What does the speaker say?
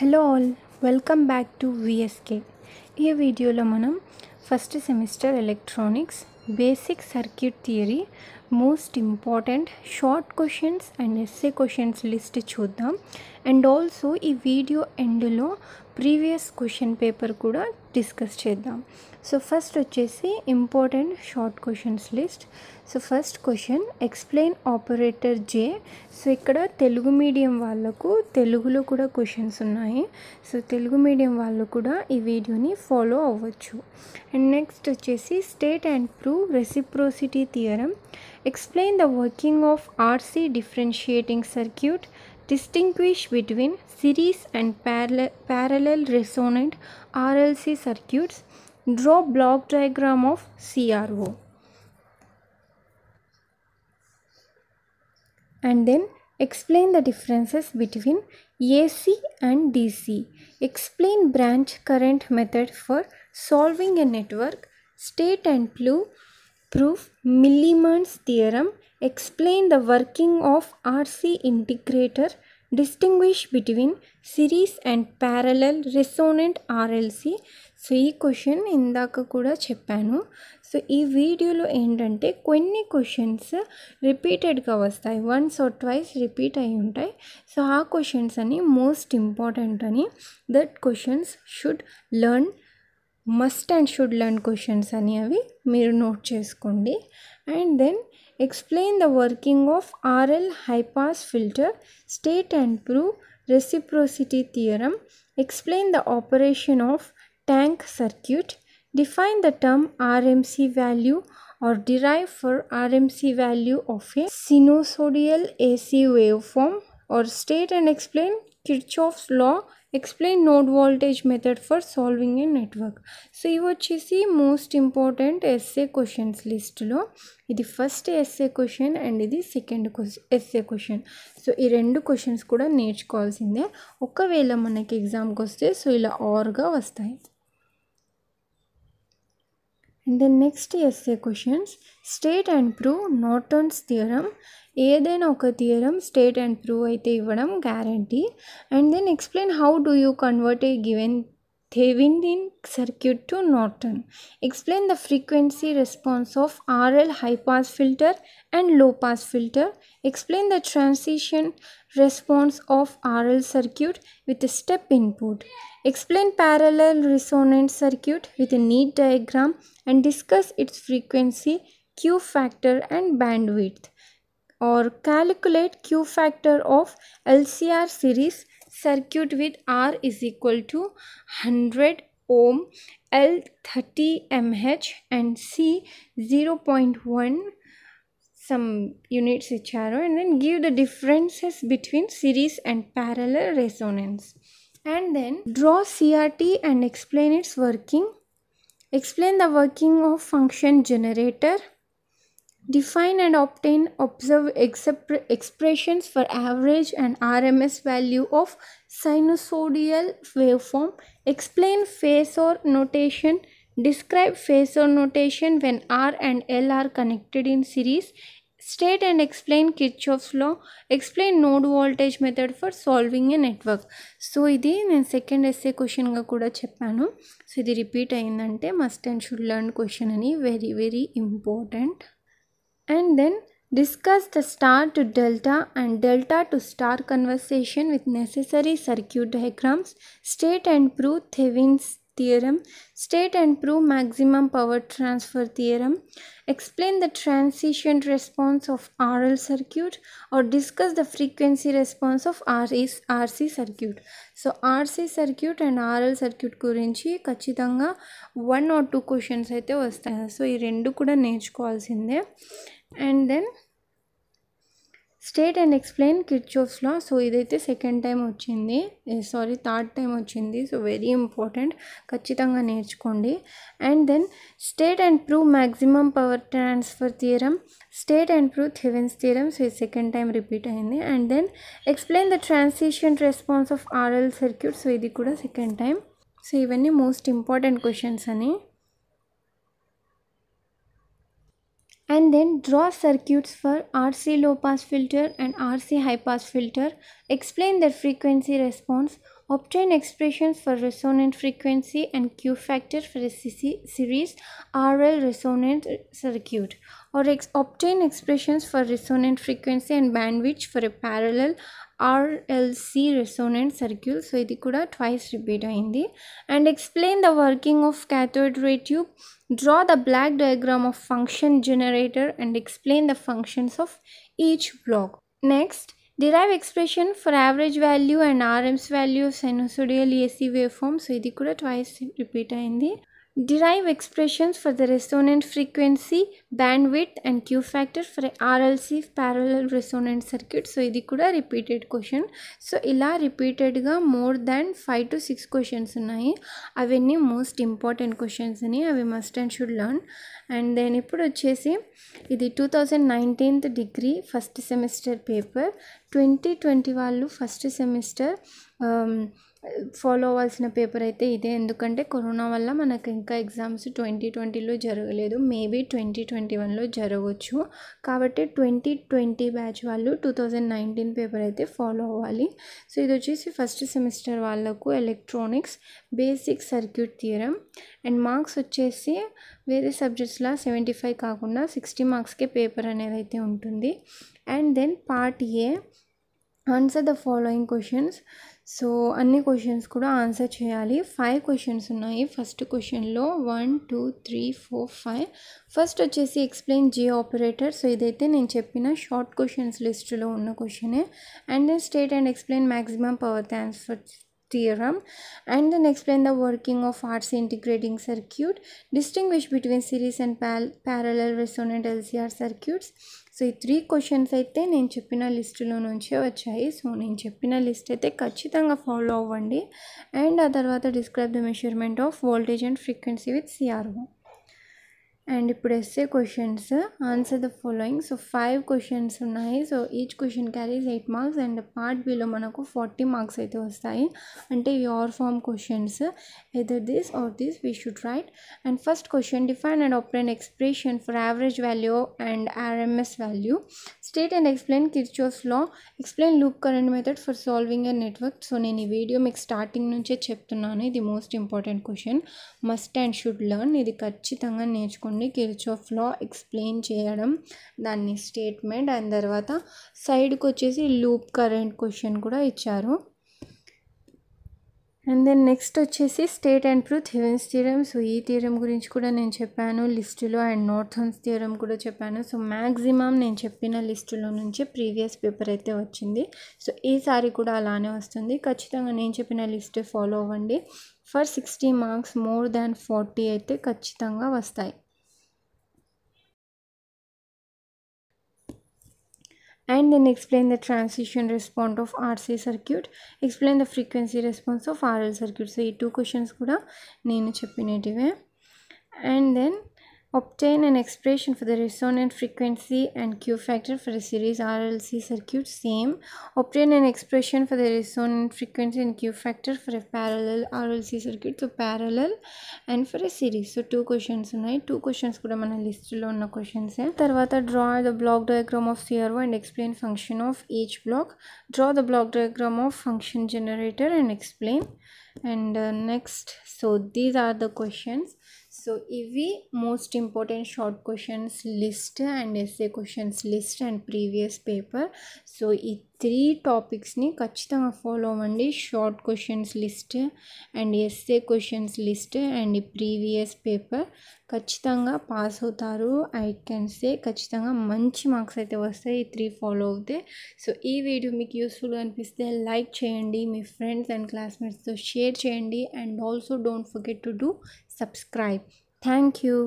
Hello all welcome back to VSK ఈ వీడియోలో మనం first semester electronics basic circuit theory most important short questions and essay questions list చూద్దాం and also ఈ video ఎండ్లో previous question paper కూడా discuss చేద్దాం so first వచ్చేసి important short questions list so first question explain operator J so ఇక్కడ Telugu medium వాళ్ళకు తెలుగులో కూడా క్వశ్చన్స్ ఉన్నాయి సో తెలుగు మీడియం వాళ్ళు కూడా ఈ వీడియోని ఫాలో అవ్వచ్చు అండ్ నెక్స్ట్ వచ్చేసి state and prove reciprocity theorem explain the working of RC differentiating circuit distinguish between series and parallel, parallel resonant RLC circuits, draw block diagram of CRO. And then explain the differences between AC and DC. Explain branch current method for solving a network, state and blue, proof Milliman's theorem, explain the working of RC integrator distinguish between series and parallel resonant RLC so ఈ question ఇందాక కూడా చెప్పాను so ఈ వీడియోలో ఏంటంటే కొన్ని questions రిపీటెడ్గా వస్తాయి వన్స్ ఆర్ ట్వైస్ రిపీట్ అయి ఉంటాయి సో ఆ క్వశ్చన్స్ అని మోస్ట్ ఇంపార్టెంట్ అని that questions should learn must and should learn questions అని అవి మీరు నోట్ చేసుకోండి and then Explain the working of RL high pass filter. State and prove reciprocity theorem. Explain the operation of tank circuit. Define the term RMC value or derive for RMC value of a sinusoidal AC waveform or state and explain Kirchhoff's law explain node voltage method for solving a network so ఇవి వచ్చేసి most important SA questions లిస్ట్లో ఇది first SA question and ఇది second SA question so ఈ రెండు questions కూడా నేర్చుకోవాల్సిందే ఒకవేళ మనకి ఎగ్జామ్కి వస్తే సో ఇలా ఆర్గా వస్తాయి In the next essay questions, state and prove Norton's theorem. A then oka theorem, state and prove guarantee. And then explain how do you convert a given Thevenin circuit to Norton. Explain the frequency response of RL high pass filter and low pass filter. Explain the transition response of RL circuit with a step input. Explain parallel resonant circuit with a neat diagram and discuss its frequency, Q factor and bandwidth or calculate Q factor of LCR series circuit with R is equal to 100 ohm L 30 mH and C 0 0.1 some units each arrow and then give the differences between series and parallel resonance and then draw CRT and explain its working explain the working of function generator Define and obtain observe expressions for average and RMS value of sinusoidal waveform. Explain phasor notation. Describe phasor notation when R and L are connected in series. State and explain Kirchhoff's law. Explain node voltage method for solving a network. So ఇది నేను second SA క్వశ్చన్గా కూడా చెప్పాను so ఇది repeat అయిందంటే must and should learn question అని very very important and then discuss the star to delta and delta to star conversation with necessary circuit diagrams, state and prove Thevenin's theorem, state and prove maximum power transfer theorem, explain the transient response of RL circuit or discuss the frequency response of RC RC circuit. So RC circuit and RL circuit గురించి ఖచ్చితంగా one or two So అయితే వస్తాయి so ఈ రెండు కూడా నేర్చుకోవాల్సిందే and then state and explain Kirchhoff's law so ఇదైతే second time వచ్చింది సారీ థర్డ్ టైం వచ్చింది సో వెరీ ఇంపార్టెంట్ ఖచ్చితంగా నేర్చుకోండి and then state and prove maximum power transfer theorem state and prove Thevenin's theorem so ఇది second time repeat అయింది and then explain the transition response of RL circuit so ఇది కూడా second time so ఇవన్నీ most important questions అని and then draw circuits for RC low pass filter and RC high pass filter, explain their frequency response, obtain expressions for resonant frequency and Q factor for a series RL resonant circuit or ex obtain expressions for resonant frequency and bandwidth for a parallel RLC resonant circuit so ఇది కూడా twice repeat అయింది and explain the working of cathode ray tube draw the black diagram of function generator and explain the functions of each block next derive expression for average value and RM's value of sinusoidal AC waveform so ఇది కూడా twice repeat అయింది Derive expressions for the resonant frequency, bandwidth and Q factor for RLC parallel resonant circuit. So ఇది కూడా repeated question so ఇలా రిపీటెడ్గా more than five to six questions ఉన్నాయి అవన్నీ most important questions అని అవి must and should learn and then ఇప్పుడు వచ్చేసి ఇది two thousand nineteenth degree first semester paper twenty twenty వాళ్ళు ఫస్ట్ సెమిస్టర్ ఫాలో అవ్వాల్సిన పేపర్ అయితే ఇదే ఎందుకంటే కరోనా వల్ల మనకు ఇంకా ఎగ్జామ్స్ ట్వంటీ ట్వంటీలో జరగలేదు మేబీ ట్వంటీ ట్వంటీ వన్లో జరగవచ్చు కాబట్టి ట్వంటీ ట్వంటీ బ్యాచ్ వాళ్ళు టూ థౌజండ్ నైన్టీన్ పేపర్ అయితే ఫాలో అవ్వాలి సో ఇది వచ్చేసి ఫస్ట్ సెమిస్టర్ వాళ్ళకు electronics basic circuit theorem and marks వచ్చేసి వేరే సబ్జెక్ట్స్లో సెవెంటీ ఫైవ్ కాకుండా సిక్స్టీ మార్క్స్కే పేపర్ అనేది అయితే ఉంటుంది and then part A answer the following questions so అన్ని క్వశ్చన్స్ కూడా ఆన్సర్ చేయాలి ఫైవ్ క్వశ్చన్స్ ఉన్నాయి ఫస్ట్ క్వశ్చన్లో one two three four five first వచ్చేసి ఎక్స్ప్లెయిన్ జియో ఆపరేటర్ సో ఇదైతే నేను చెప్పిన షార్ట్ క్వశ్చన్స్ లిస్టులో ఉన్న క్వశ్చనే and then state and explain maximum power transfer theorem and then explain the working of RC integrating circuit, distinguish between series and pal parallel resonant LCR circuits so ఈ three questions అయితే నేను చెప్పిన లిస్టులో నుంచే వచ్చాయి సో నేను చెప్పిన list అయితే ఖచ్చితంగా ఫాలో అవ్వండి అండ్ ఆ తర్వాత describe the measurement of voltage and frequency with CRO and ఇప్పుడు essay questions answer the following so five questions ఉన్నాయి so each question carries eight marks and part బిలో మనకు ఫార్టీ మార్క్స్ అయితే వస్తాయి అంటే your or form questions either this or this we should write and first question define and obtain expression for average value and RMS value state and explain Kirchhoff's law explain loop current method for solving a network so నేను ఈ video మీకు starting నుంచే చెప్తున్నాను ఇది most important question must and should learn ఇది ఖచ్చితంగా నేర్చుకోండి Kirchhoff లా explain చేయడం దాన్ని స్టేట్మెంట్ అండ్ తర్వాత సైడ్కి వచ్చేసి లూప్ కరెంట్ క్వశ్చన్ కూడా ఇచ్చారు అండ్ దెన్ నెక్స్ట్ వచ్చేసి state and prove Thevenin's theorem so ఈ థియరమ్ గురించి కూడా నేను చెప్పాను లిస్టులో అండ్ నార్థన్స్ థియరమ్ కూడా చెప్పాను సో మ్యాక్సిమమ్ నేను చెప్పిన లిస్టులో నుంచి ప్రీవియస్ పేపర్ అయితే వచ్చింది సో ఈసారి కూడా అలానే వస్తుంది ఖచ్చితంగా నేను చెప్పిన లిస్ట్ ఫాలో అవ్వండి for sixty marks more than forty అయితే ఖచ్చితంగా వస్తాయి and then explain the transition response of RC circuit explain the frequency response of RL circuit so two questions kuda nenu cheppinetivi and then Obtain an expression for the resonant frequency and Q factor for a series RLC circuit. Same. Obtain an expression for the resonant frequency and Q factor for a parallel RLC circuit. So parallel and for a series. So two questions. Right? Two questions could have list alone questions. Eh? Tarvata draw the block diagram of CRO and explain function of each block. Draw the block diagram of function generator and explain. And uh, next, so these are the questions so ev most important short questions list and essay questions list and previous paper so it three టాపిక్స్ని ఖచ్చితంగా follow అవ్వండి short questions list and SA questions list and previous paper ఖచ్చితంగా pass అవుతారు I can say ఖచ్చితంగా మంచి marks అయితే వస్తాయి ఈ త్రీ ఫాలో అవుతే సో ఈ వీడియో మీకు యూస్ఫుల్గా అనిపిస్తే లైక్ చేయండి మీ ఫ్రెండ్స్ అండ్ క్లాస్మేట్స్తో షేర్ చేయండి and also don't forget to do subscribe thank you